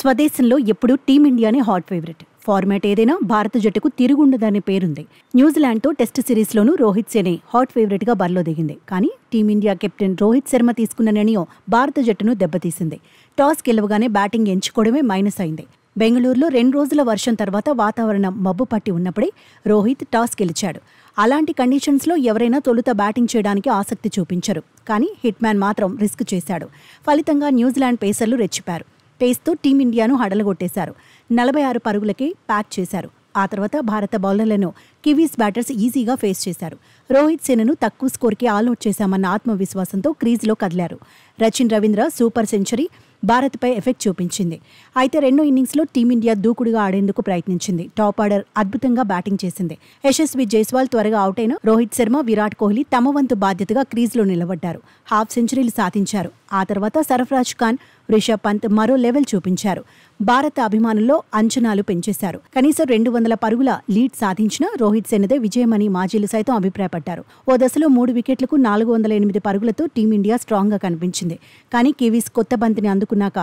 స్వదేశంలో ఎప్పుడూ టీమిండియానే hot favourite format ఏదైనా భారత జట్టుకు తిరుగుండదనే పేరుంది న్యూజిలాండ్తో టెస్ట్ సిరీస్లోనూ రోహిత్ సేనే హాట్ ఫేవరెట్గా బరిలో దిగింది కానీ టీమిండియా కెప్టెన్ రోహిత్ శర్మ తీసుకున్న నిర్ణయం భారత జట్టును దెబ్బతీసింది టాస్ గెలవగానే బ్యాటింగ్ ఎంచుకోవడమే మైనస్ అయింది బెంగళూరులో రెండు రోజుల వర్షం తర్వాత వాతావరణం మబ్బు పట్టి ఉన్నప్పుడే రోహిత్ టాస్ గెలిచాడు అలాంటి కండిషన్స్లో ఎవరైనా తొలుత బ్యాటింగ్ చేయడానికి ఆసక్తి చూపించరు కానీ హిట్మ్యాన్ మాత్రం రిస్క్ చేశాడు ఫలితంగా న్యూజిలాండ్ పేసర్లు రెచ్చిపారు పేస్తో టీమిండియాను హడలగొట్టేశారు నలభై ఆరు పరుగులకి ప్యాక్ చేశారు ఆ తర్వాత భారత బౌలర్లను కివీస్ బ్యాటర్స్ ఈజీగా ఫేస్ చేశారు రోహిత్ సేనను తక్కువ స్కోర్కి ఆల్అౌట్ చేశామన్న ఆత్మవిశ్వాసంతో క్రీజ్లో కదిలారు రచిన్ రవీంద్ర సూపర్ సెంచరీ భారత్పై ఎఫెక్ట్ చూపించింది అయితే రెండో ఇన్నింగ్స్లో టీమిండియా దూకుడుగా ఆడేందుకు ప్రయత్నించింది టాప్ ఆర్డర్ అద్భుతంగా బ్యాటింగ్ చేసింది యశస్వి జైస్వాల్ త్వరగా అవుట్ అయిన రోహిత్ శర్మ విరాట్ కోహ్లీ తమ వంతు బాధ్యతగా క్రీజ్లో నిలబడ్డారు హాఫ్ సెంచరీలు సాధించారు ఆ తర్వాత సరఫరాజ్ ఖాన్ రిషబ్ పంత్ మరో లెవెల్ చూపించారు భారత అభిమానుల్లో అంచనాలు పెంచేశారు కనీసం రెండు వందల పరుగుల లీడ్ సాధించిన రోహిత్ సేనదే విజయమని మాజీలు సైతం అభిప్రాయపడ్డారు ఓ దశలో మూడు వికెట్లకు నాలుగు వందల ఎనిమిది పరుగులతో టీమిండియా స్ట్రాంగ్గా కనిపించింది కానీ కివీస్ కొత్త బంతిని అందుకున్నాక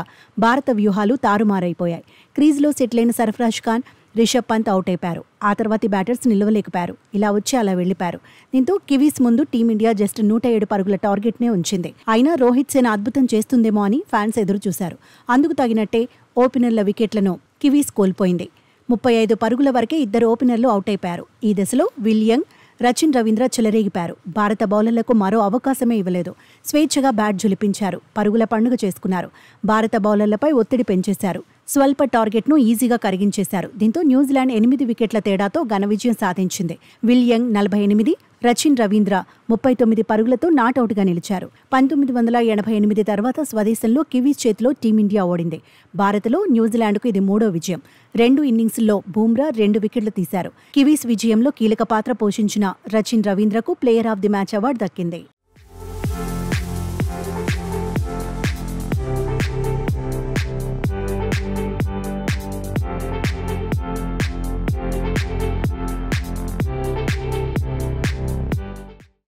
భారత వ్యూహాలు తారుమారైపోయాయి క్రీజ్లో సెటిల్ అయిన సర్ఫరాజ్ ఖాన్ రిషబ్ పంత్ అవుట్ అయిపోయారు ఆ తర్వాతి బ్యాటర్స్ నిలవలేకపోయారు ఇలా వచ్చి అలా వెళ్ళిపారు దీంతో కివీస్ ముందు టీమిండియా జస్ట్ నూట ఏడు పరుగుల టార్గెట్నే ఉంచింది అయినా రోహిత్ సేన అద్భుతం చేస్తుందేమో అని ఫ్యాన్స్ ఎదురు చూశారు అందుకు తగినట్టే ఓపెనర్ల వికెట్లను కివీస్ కోల్పోయింది ముప్పై ఐదు పరుగుల వరకే ఇద్దరు ఓపెనర్లు అవుట్ అయిపోయారు ఈ దశలో విలియంగ్ రచిన్ రవీంద్ర చెలరేగిపారు భారత బౌలర్లకు మరో అవకాశమే ఇవ్వలేదు స్వేచ్ఛగా బ్యాట్ జులిపించారు పరుగుల పండుగ చేసుకున్నారు భారత బౌలర్లపై ఒత్తిడి పెంచేశారు స్వల్ప టార్గెట్ను ఈజీగా కరిగించేశారు దీంతో న్యూజిలాండ్ ఎనిమిది వికెట్ల తేడాతో ఘన విజయం సాధించింది విలియంగ్ నలభై ఎనిమిది రచిన్ రవీంద్ర ముప్పై తొమ్మిది పరుగులతో నాటౌట్గా నిలిచారు పంతొమ్మిది వందల ఎనభై ఎనిమిది తర్వాత స్వదేశంలో కివీస్ చేతిలో టీమిండియా ఓడింది భారత్లో న్యూజిలాండ్కు ఇది మూడో విజయం రెండు ఇన్నింగ్స్లో బూమ్రా రెండు వికెట్లు తీశారు కివీస్ విజయంలో కీలక పాత్ర పోషించిన రచిన్ రవీంద్రకు player of the match award దక్కింది